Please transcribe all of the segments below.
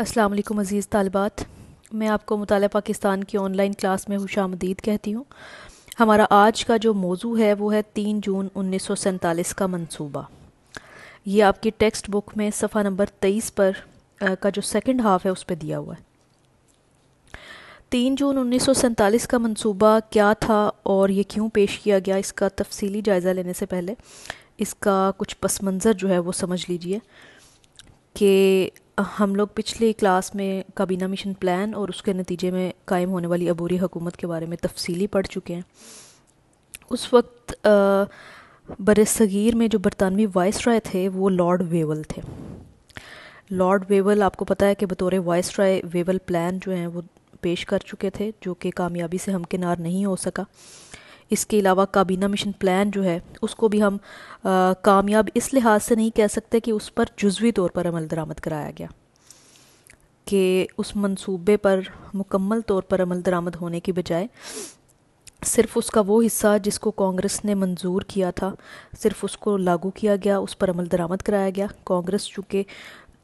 अस्सलाम वालेकुम अज़ीज़ तालबात मैं आपको मुताल पाकिस्तान की ऑनलाइन क्लास में खुश आमदीद कहती हूँ हमारा आज का जो मौजू है वो है तीन जून उन्नीस सौ का मनसूबा ये आपकी टेक्स्ट बुक में सफ़ा नंबर तेईस पर आ, का जो सेकेंड हाफ है उस पर दिया हुआ है तीन जून उन्नीस सौ सैंतालीस का मनसूबा क्या था और ये क्यों पेश किया गया इसका तफसीली जायज़ा लेने से पहले इसका कुछ पस मंज़र जो है वो समझ लीजिए कि हम लोग पिछली क्लास में काबीना मिशन प्लान और उसके नतीजे में कायम होने वाली अबूरी हुकूमत के बारे में तफसीली पढ़ चुके हैं उस वक्त बर सगीर में जो बरतानवी वाइस राय थे वो लॉर्ड वेवल थे लॉर्ड वेवल आपको पता है कि बतौर वाइस राय वेवल प्लान जो हैं वो पेश कर चुके थे जो कि कामयाबी से हमकिनार नहीं हो सका इसके अलावा काबीना मिशन प्लान जो है उसको भी हम कामयाब इस लिहाज से नहीं कह सकते कि उस पर जजवी तौर पर अमल दरामद कराया गया कि उस मंसूबे पर मुकम्मल तौर पर अमल दरामद होने की बजाय सिर्फ उसका वो हिस्सा जिसको कांग्रेस ने मंजूर किया था सिर्फ उसको लागू किया गया उस पर अमल दरामद कराया गया कांग्रेस चूँकि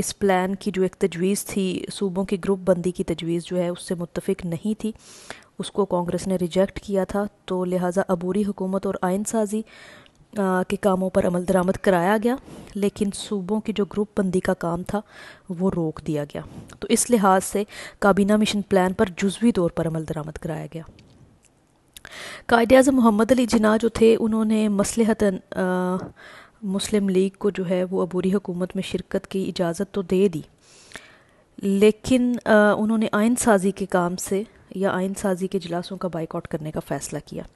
इस प्लान की जो एक तजवीज़ थी सूबों की ग्रुप बंदी की तजवीज़ जो है उससे मुतफिक नहीं थी उसको कांग्रेस ने रिजेक्ट किया था तो लिहाजा अबूरी हुकूमत और आयन साजी के कामों पर अमल दरामद कराया गया लेकिन सूबों की जो ग्रुप बंदी का काम था वो रोक दिया गया तो इस लिहाज से काबीना मिशन प्लान पर जुजवी तौर पर अमल दरामद कराया गया कायद अजम मोहम्मद अली जिना जो थे उन्होंने मसलहतन मुस्लिम लीग को जो है वो अबूरी हुकूमत में शिरकत की इजाज़त तो दे दी लेकिन आ, उन्होंने आयन साजी के काम से या आयन साजी के इजलासों का बाइकआउट करने का फ़ैसला किया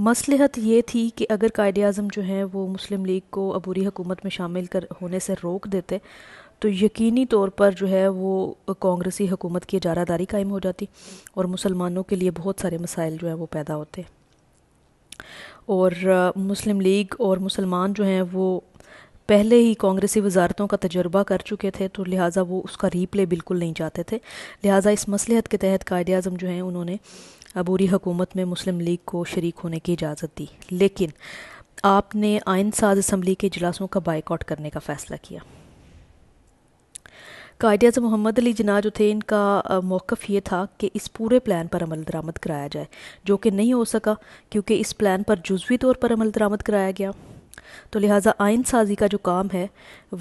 मसलहत ये थी कि अगर कायद अजम जो हैं वो मुस्लिम लीग को अबूरी हुकूमत में शामिल कर होने से रोक देते तो यकीनी तौर पर जो है वो कांग्रेसी हुकूमत की इजारादारी कायम हो जाती और मुसलमानों के लिए बहुत सारे मसाइल जो हैं वो पैदा होते और मुस्लिम लीग और मुसलमान जो हैं वो पहले ही कांग्रेसी वजारतों का तजर्बा कर चुके थे तो लिहाजा वो उसका रीप्ले बिल्कुल नहीं चाहते थे लिहाजा इस मसलहत के तहत कायद अजम जो हैं उन्होंने अबूरी हुकूमत में मुस्लिम लीग को शरीक होने की इजाज़त दी लेकिन आपने आयन साज असम्बली के इजलासों का बाइकआउट करने का फ़ैसला किया कायद अजम मोहम्मद अली जना जो थे इनका मौक़ ये था कि इस पूरे प्लान पर अमल दरामद कराया जाए जो कि नहीं हो सका क्योंकि इस प्लान पर जुजवी तौर पर अमल दरामद कराया गया तो लिहाजा आइन साजी का जो काम है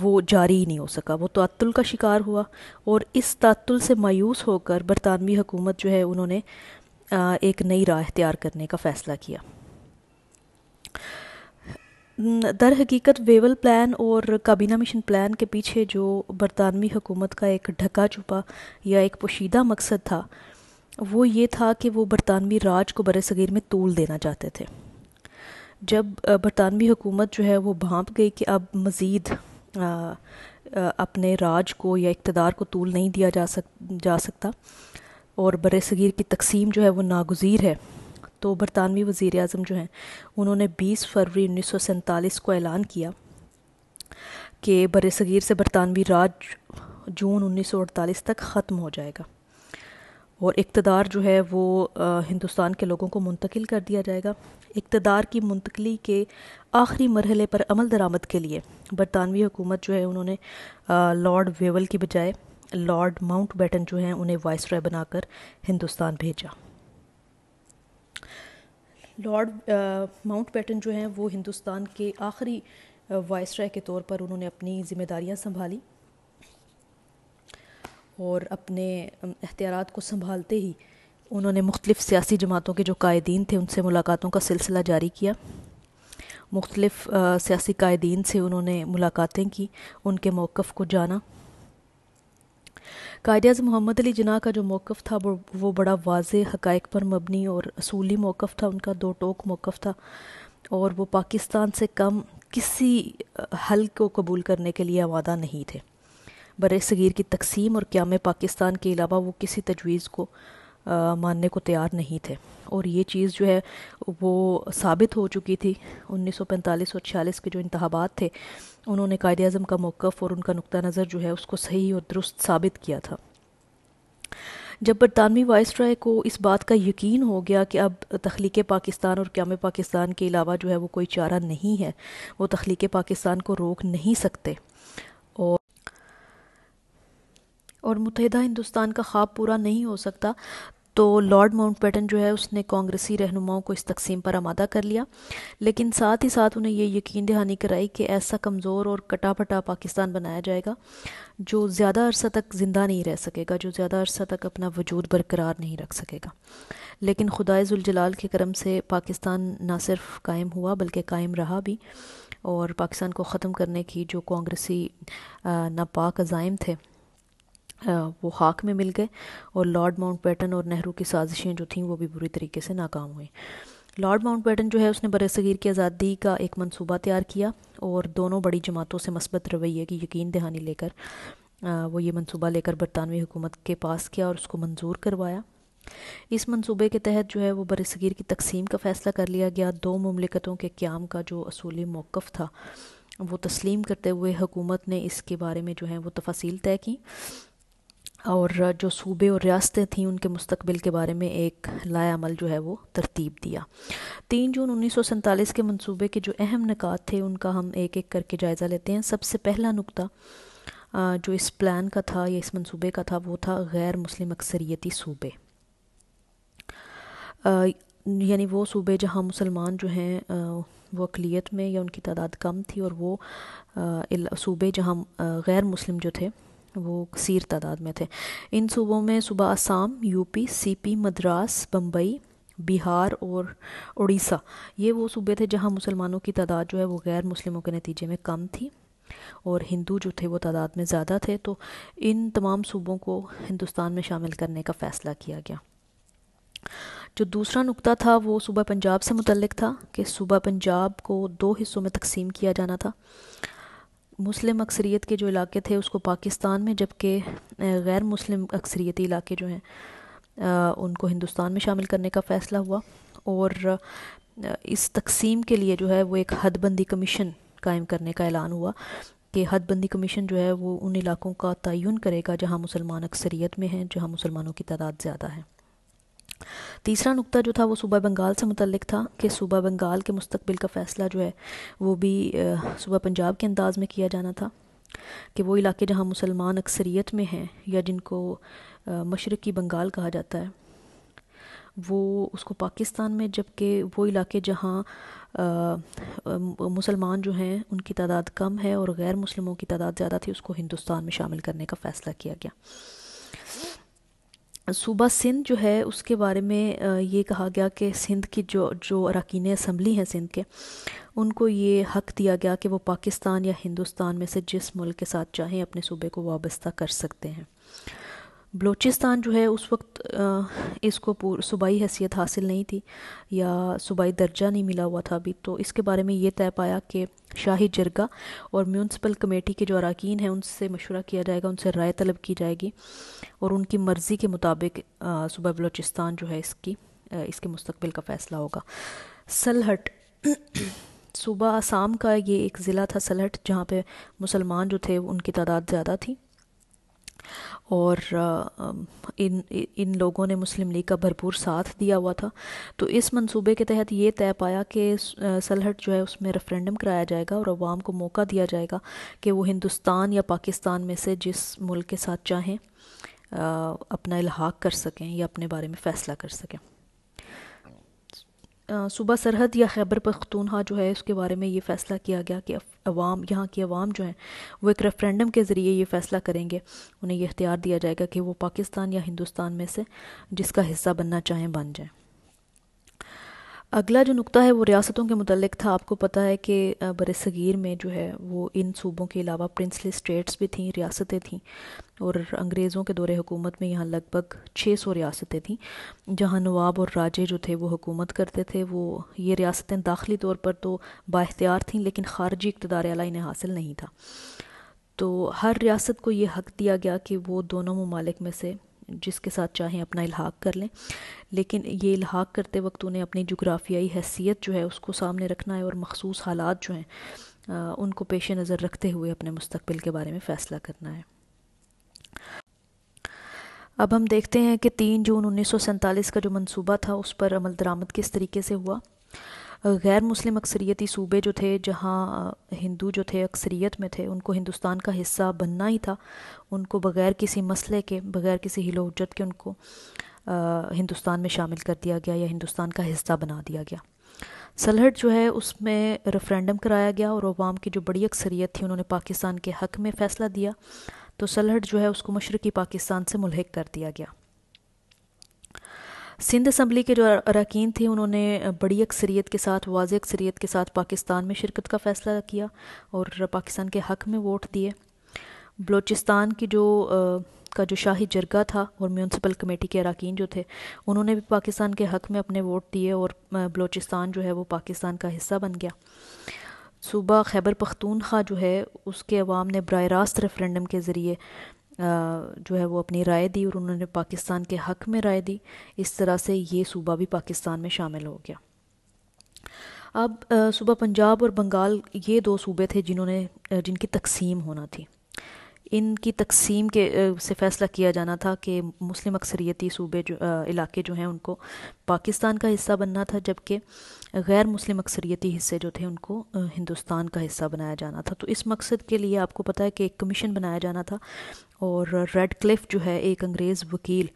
वो जारी ही नहीं हो सका वो तातुल का शिकार हुआ और इस तातुल से मायूस होकर बरतानवी हुकूमत जो है उन्होंने एक नई राह तैयार करने का फ़ैसला किया दर हकीकत वेवल प्लान और काबीना मिशन प्लान के पीछे जो बरतानवी हुकूमत का एक ढका छुपा या एक पोशीदा मकसद था वो ये था कि वो बरतानवी राज को बर में तूल देना चाहते थे जब बरतानवी हुकूमत जो है वो भांप गई कि अब मज़ीद अपने राज को या इकतदार को तूल नहीं दिया जा सक जा सकता और बर सग़ीर की तकसीम जो है वो नागजीर है तो बरतानवी वज़ी अजम जो हैं उन्होंने 20 फरवरी उन्नीस को ऐलान किया कि बर सग़ीर से बरतानवी राज जून 1948 तक ख़त्म हो जाएगा और इकतदार जो है वो हिंदुस्तान के लोगों को मुंतकिल कर दिया जाएगा इकतदार की मुंतकली के आखिरी मरहले पर अमल दरामद के लिए बरतानवी हुकूमत जो है उन्होंने लॉर्ड वेवल की बजाय लॉर्ड माउंट बैटन जो हैं उन्हें वाइस रॉय बनाकर हिंदुस्तान भेजा लॉर्ड माउंट बैटन जो हैं वो हिंदुस्तान के आखिरी वाइस रॉय के तौर पर उन्होंने अपनी ज़िम्मेदारियां संभाली और अपने अख्तियारत को संभालते ही उन्होंने मुख्तलिफ़ सियासी जमातों के जो कायदीन थे उनसे मुलाकातों का सिलसिला जारी किया मुख्तलिफ़ सियासी कायदीन से उन्होंने मुलाकातें की उनके मौक़ को जाना कायद अजम मोहम्मद अली जना का जो मौक़ था वो वो बड़ा वाज हक़ पर मबनी और असूली मौक़ था उनका दो टोक मौक़ था और वो पाकिस्तान से कम किसी हल को कबूल करने के लिए आवादा नहीं थे बर सग़ीर की तकसीम और क्याम पाकिस्तान के अलावा वो किसी तजवीज़ को आ, मानने को तैयार नहीं थे और ये चीज़ जो है वो साबित हो चुकी थी 1945 और छियालीस के जो इंतबात थे उन्होंने कायद अज़म का मौक़ और उनका नुक़ नज़र जो है उसको सही और दुरुस्त साबित किया था जब बरतानवी वाइस राय को इस बात का यकीन हो गया कि अब तख्लीक पाकिस्तान और क्याम पाकिस्तान के अलावा जो है वो कोई चारा नहीं है वो तख्लीक पाकिस्तान को रोक नहीं सकते और मुतहदा हिंदुस्तान का ख्वाब पूरा नहीं हो सकता तो लॉर्ड माउंट पैटन जो है उसने कांग्रेसी रहनुमाओं को इस तकसीम पर आमादा कर लिया लेकिन साथ ही साथ उन्हें ये यकीन दहानी कराई कि ऐसा कमज़ोर और कटापटा पाकिस्तान बनाया जाएगा जो ज़्यादा अरसा तक ज़िंदा नहीं रह सकेगा जो ज़्यादा अरसा तक अपना वजूद बरकरार नहीं रख सकेगा लेकिन जुलजलाल के करम से पाकिस्तान ना सिर्फ कायम हुआ बल्कि कायम रहा भी और पाकिस्तान को ख़त्म करने की जो कांग्रेसी नापाक अज़ाइम थे वो हाक में मिल गए और लॉर्ड माउंटबेटन और नेहरू की साजिशें जो थीं वो भी बुरी तरीके से नाकाम हुई लॉर्ड माउंटबेटन जो है उसने बरसगीर की आज़ादी का एक मंसूबा तैयार किया और दोनों बड़ी जमातों से मस्बत रवैये की यकीन दहानी लेकर वो ये मंसूबा लेकर बरतानवी हुकूमत के पास किया और उसको मंजूर करवाया इस मंसूबे के तहत जो है वो बरसगीर की तकसीम का फ़ैसला कर लिया गया दो ममलिकतों के क्याम का जो असूली मौक़ था वो तस्लीम करते हुए हुकूमत ने इसके बारे में जो है वो तफसील तय की और जो सूबे और रियासतें थीं उनके मुस्तबिल के बारे में एक लायामल जो है वो तरतीब दिया तीन जून उन्नीस के मनसूबे के जो अहम निकात थे उनका हम एक एक करके जायज़ा लेते हैं सबसे पहला नुकता जो इस प्लान का था या इस मंसूबे का था वो था गैर मुस्लिम अक्सरीती सूबे यानी वो सूबे जहाँ मुसलमान जो हैं वो अकलीत में या उनकी तादाद कम थी और वो सूबे जहाँ गैर मुस्लिम जो थे वो कसीर तादाद में थे इन सूबों में सुबह आसाम यूपी सीपी मद्रास बम्बई बिहार और उड़ीसा ये वो सूबे थे जहाँ मुसलमानों की तादाद जो है वो गैर मुस्लिमों के नतीजे में कम थी और हिंदू जो थे वो तादाद में ज़्यादा थे तो इन तमाम सूबों को हिंदुस्तान में शामिल करने का फ़ैसला किया गया जो दूसरा नुक्ता था वो सूबा पंजाब से मुतलक था कि सूबा पंजाब को दो हिस्सों में तकसीम किया जाना था मुस्लिम अक्सरीत के जो इलाके थे उसको पाकिस्तान में जबकि गैर मुस्लिम अक्सरीती इलाके जो हैं उनको हिंदुस्तान में शामिल करने का फ़ैसला हुआ और इस तकसीम के लिए जो है वो एक हदबंदी कमीशन कायम करने का ऐलान हुआ कि हदबंदी कमीशन जो है वो उन इलाकों का तयन करेगा जहाँ मुसलमान अक्सरीत में हैं जहाँ मुसलमानों की तादाद ज़्यादा है तीसरा नुकता जो था वो सूबा बंगाल से मतलब था कि सूबा बंगाल के मुस्तबिल का फ़ैसला जो है वो भी सूबा पंजाब के अंदाज में किया जाना था कि वो इलाके जहाँ मुसलमान अक्सरीत में हैं या जिनको मशरक़ी बंगाल कहा जाता है वो उसको पाकिस्तान में जबकि वो इलाके जहाँ मुसलमान जो हैं उनकी तादाद कम है और गैर मुसलमों की तादाद ज़्यादा थी उसको हिंदुस्तान में शामिल करने का फ़ैसला किया गया सूबा सिंध जो है उसके बारे में ये कहा गया कि सिंध की जो जो अरकान असम्बली हैं सिंध के उनको ये हक दिया गया कि वो पाकिस्तान या हिंदुस्तान में से जिस मुल्क के साथ चाहें अपने सूबे को वाबस्ता कर सकते हैं बलूचिस्तान जो है उस वक्त इसको सूबाई हैसियत हासिल नहीं थी या सूबाई दर्जा नहीं मिला हुआ था अभी तो इसके बारे में ये तय पाया कि शाही जरगा और म्यूनसिपल कमेटी के जो अरकान हैं उनसे मशवरा किया जाएगा उनसे राय तलब की जाएगी और उनकी मर्ज़ी के मुताबिक सूबह बलूचिस्तान जो है इसकी इसके मुस्तबिल का फ़ैसला होगा सलहट सूबा आसाम का ये एक ज़िला था सलहट जहाँ पे मुसलमान जो थे उनकी तादाद ज़्यादा थी और इन इन लोगों ने मुस्लिम लीग का भरपूर साथ दिया हुआ था तो इस मंसूबे के तहत ये तय पाया कि सलहट जो है उसमें रेफरेंडम कराया जाएगा और अवाम को मौका दिया जाएगा कि वो हिंदुस्तान या पाकिस्तान में से जिस मुल्क के साथ चाहें अपना इलाहाक कर सकें या अपने बारे में फ़ैसला कर सकें सुबह सरहद या खैबर पख्तूनहा जो है उसके बारे में ये फ़ैसला किया गया कि अवाम यहाँ की अवाम जो हैं वो एक रेफरेंडम के ज़रिए ये फ़ैसला करेंगे उन्हें यह इख्तियार दिया जाएगा कि वो पाकिस्तान या हिंदुस्तान में से जिसका हिस्सा बनना चाहें बन जाएँ अगला जो नुकता है वो रियासतों के मतलब था आपको पता है कि बर सग़ीर में जो है वो इन सूबों के अलावा प्रिंसली स्टेट्स भी थी रियासतें थीं और अंग्रेज़ों के दौरे हुकूमत में यहाँ लगभग 600 रियासतें थीं जहाँ नवाब और राजे जो थे वो हुकूमत करते थे वो ये रियासतें दाखिली तौर पर तो बाख्तियार थीं लेकिन खारजी इकतदार आला इन्हें हासिल नहीं था तो हर रियासत को ये हक दिया गया कि वो दोनों ममालिक में से जिसके साथ चाहें अपना इलाहाक कर लें लेकिन ये इलाहाक करते वक्त उन्हें अपनी जोग्राफियाई हैसियत जो है उसको सामने रखना है और मखसूस हालात जो हैं उनको पेश नज़र रखते हुए अपने मुस्तबिल के बारे में फ़ैसला करना है अब हम देखते हैं कि तीन जून उन्नीस सौ सैंतालीस का जो मनसूबा था उस पर अमल दरामद किस तरीके से हुआ गैर मुस्लिम अक्सरियती सूबे जो थे जहाँ हिंदू जो थे अक्सरियत में थे उनको हिंदुस्तान का हिस्सा बनना ही था उनको बग़ैर किसी मसले के बग़ैर किसी हिलो उजत के उनको आ, हिंदुस्तान में शामिल कर दिया गया या हिंदुस्तान का हिस्सा बना दिया गया सलहट जो है उसमें रेफरेंडम कराया गया और अवाम की जो बड़ी अक्सरियत थी उन्होंने पाकिस्तान के हक में फ़ैसला दिया तो सलहट जो है उसको मशरक़ी पाकिस्तान से मुलहक कर दिया गया सिंध असम्बली के जो अरकान थे उन्होंने बड़ी अक्सरीत के साथ वाज अक्सरीत के साथ पाकिस्तान में शिरकत का फ़ैसला किया और पाकिस्तान के हक़ में वोट दिए बलोचिस्तान की जो का जो शाही जरगा था और म्यूनसिपल कमेटी के अरकान जो थे उन्होंने भी पाकिस्तान के हक़ में अपने वोट दिए और बलोचिस्तान जो है वो पाकिस्तान का हिस्सा बन गया सूबा खैबर पख्तूनख्वा जो है उसके अवाम ने बर रास्त रेफरेंडम के ज़रिए जो है वो अपनी राय दी और उन्होंने पाकिस्तान के हक में राय दी इस तरह से ये सूबा भी पाकिस्तान में शामिल हो गया अब सूबा पंजाब और बंगाल ये दो सूबे थे जिन्होंने जिनकी तकसीम होना थी इनकी तकसीम के से फैसला किया जाना था कि मुस्लिम अक्सरियती सूबे जो इलाके जो हैं उनको पाकिस्तान का हिस्सा बनना था जबकि गैर मुस्लिम अक्सरियती हिस्से जो थे उनको हिंदुस्तान का हिस्सा बनाया जाना था तो इस मकसद के लिए आपको पता है कि एक कमीशन बनाया जाना था और रेड क्लिफ जो है एक अंग्रेज़ वकील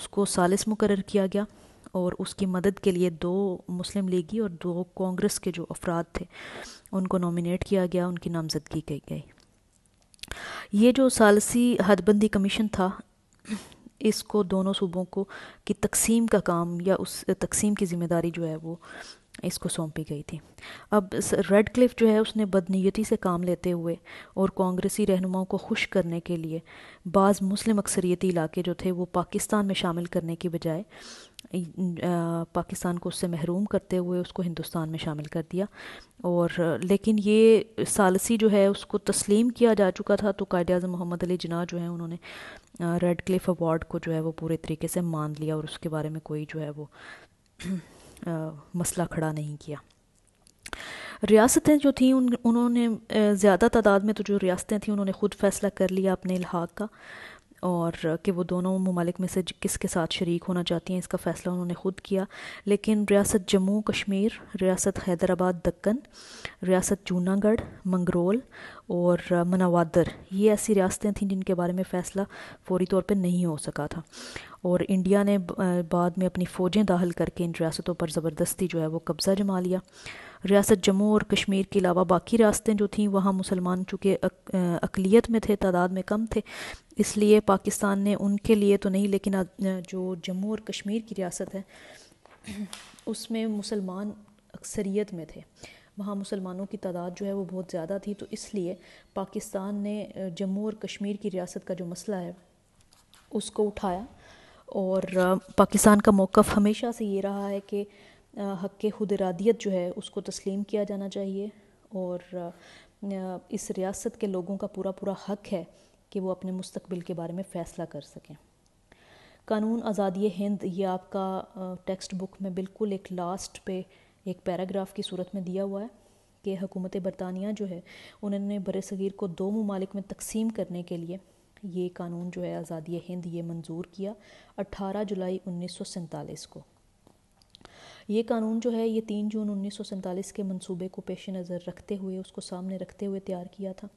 उसको सालिस मुकर किया गया और उसकी मदद के लिए दो मुस्लिम लीगी और दो कांग्रेस के जो अफराद थे उनको नॉमिनेट किया गया उनकी नामजदगी की गई ये जो सालसी हदबंदी कमीशन था इसको दोनों सूबों को की तकसीम का काम या उस तकसीम की ज़िम्मेदारी जो है वो इसको सौंपी गई थी अब रेड क्लिफ जो है उसने बदनीयती से काम लेते हुए और कांग्रेसी रहनुमाओं को खुश करने के लिए बाज़ मुस्लिम अक्सरियती इलाके जो थे वो पाकिस्तान में शामिल करने की बजाय पाकिस्तान को उससे महरूम करते हुए उसको हिंदुस्तान में शामिल कर दिया और लेकिन ये सालसी जो है उसको तस्लीम किया जा चुका था तो कायद अजम मोहम्मद अली जना जो है उन्होंने रेड क्लिफ अवार्ड को जो है वो पूरे तरीके से मान लिया और उसके बारे में कोई जो है वो आ, मसला खड़ा नहीं किया रियासतें जो थीं उन उन्होंने ज़्यादा तादाद में तो जो रियासतें थीं उन्होंने ख़ुद फैसला कर लिया अपने इलाहा का और कि वो दोनों ममालिक में से किसके साथ शरीक होना चाहती हैं इसका फ़ैसला उन्होंने ख़ुद किया लेकिन रियासत जम्मू कश्मीर रियासत हैदराबाद दक्कन रियासत जूनागढ़ मंगरोल और मनावादर ये ऐसी रियासतें थीं जिनके बारे में फ़ैसला फौरी तौर पर नहीं हो सका था और इंडिया ने बाद में अपनी फ़ौजें दाखिल करके इन रियासतों पर ज़बरदस्ती जो है वो कब्ज़ा जमा लिया रियासत जम्मू और कश्मीर के अलावा बाकी रियासतें जो थीं वहाँ मुसलमान चूँकि अकलीत में थे तादाद में कम थे इसलिए पाकिस्तान ने उनके लिए तो नहीं लेकिन जो जम्मू और कश्मीर की रियासत है उसमें मुसलमान अक्सरियत में थे वहाँ मुसलमानों की तादाद जो है वो बहुत ज़्यादा थी तो इसलिए पाकिस्तान ने जम्मू और कश्मीर की रियासत का जो मसला है उसको उठाया और पाकिस्तान का मौक़ हमेशा से ये रहा है कि हक़ खुदरादियत जो है उसको तस्लीम किया जाना चाहिए और इस रियासत के लोगों का पूरा पूरा हक़ है कि वो अपने मुस्तबिल के बारे में फ़ैसला कर सकें कानून आज़ादी हिंद ये आपका टेक्स्ट बुक में बिल्कुल एक लास्ट पे एक पैराग्राफ की सूरत में दिया हुआ है कि हकूमत बरतानिया जो है उन्होंने बर सग़ीर को दो ममालिक में तकसीम करने के लिए ये कानून जो है आज़ादी हिंद ये मंजूर किया 18 जुलाई उन्नीस को ये कानून जो है ये तीन जून उन्नीस के मंसूबे को पेश नज़र रखते हुए उसको सामने रखते हुए तैयार किया था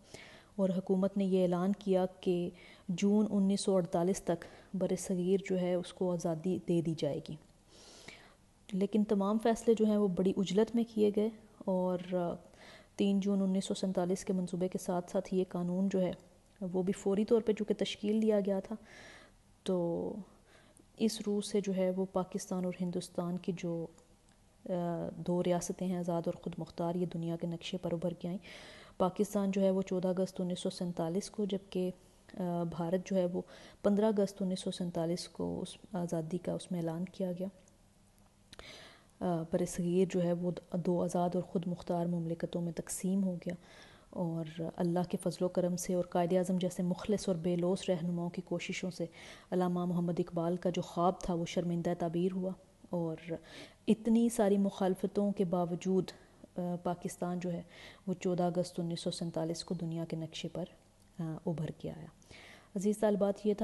और हकूमत ने यह ऐलान किया कि जून 1948 तक बर सग़ीर जो है उसको आज़ादी दे दी जाएगी लेकिन तमाम फ़ैसले जो हैं वो बड़ी उजलत में किए गए और तीन जून उन्नीस सौ के मंसूबे के साथ साथ ये कानून जो है वो भी फौरी तौर पर चूँकि तश्कील दिया गया था तो इस रूह से जो है वो पाकिस्तान और हिंदुस्तान की जो दो रियासतें हैं आज़ाद और ख़ुद मुख्तार ये दुनिया के नक्शे पर उभर के आईं पाकिस्तान जो है वो चौदह अगस्त उन्नीस सौ को जबकि भारत जो है वो पंद्रह अगस्त उन्नीस सौ को उस आज़ादी का उसमें ऐलान किया गया पर जो है वो दो आज़ाद और ख़ुद मुख्तार ममलिकतों में तकसीम हो गया और अल्लाह के फजलो करम से और कायद अज़म जैसे मुखलस और बेलोस रहनुमाओं की कोशिशों से अलामा मोहम्मद इकबाल का जो ख्वाब था वो शर्मिंदा तबीर हुआ और इतनी सारी मुखालफतों के बावजूद पाकिस्तान जो है वो चौदह अगस्त उन्नीस सौ सैंतालीस को दुनिया के नक्शे पर उभर के आया अज़ीज़ साल बात यह था